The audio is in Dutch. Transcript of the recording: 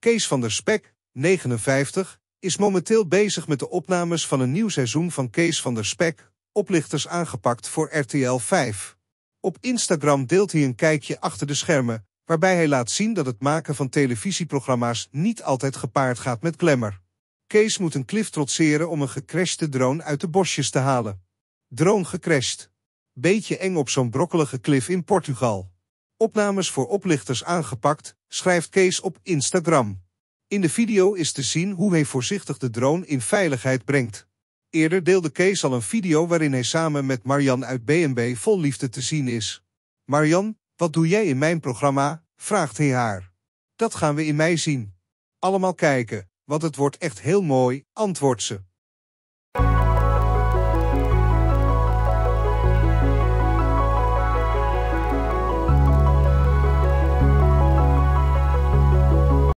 Kees van der Spek, 59, is momenteel bezig met de opnames van een nieuw seizoen van Kees van der Spek, oplichters aangepakt voor RTL 5. Op Instagram deelt hij een kijkje achter de schermen, waarbij hij laat zien dat het maken van televisieprogramma's niet altijd gepaard gaat met glamour. Kees moet een klif trotseren om een gecrashte drone uit de bosjes te halen. Drone gecrashed. Beetje eng op zo'n brokkelige klif in Portugal. Opnames voor oplichters aangepakt, schrijft Kees op Instagram. In de video is te zien hoe hij voorzichtig de drone in veiligheid brengt. Eerder deelde Kees al een video waarin hij samen met Marian uit BNB vol liefde te zien is. Marian, wat doe jij in mijn programma? vraagt hij haar. Dat gaan we in mei zien. Allemaal kijken, want het wordt echt heel mooi, antwoordt ze.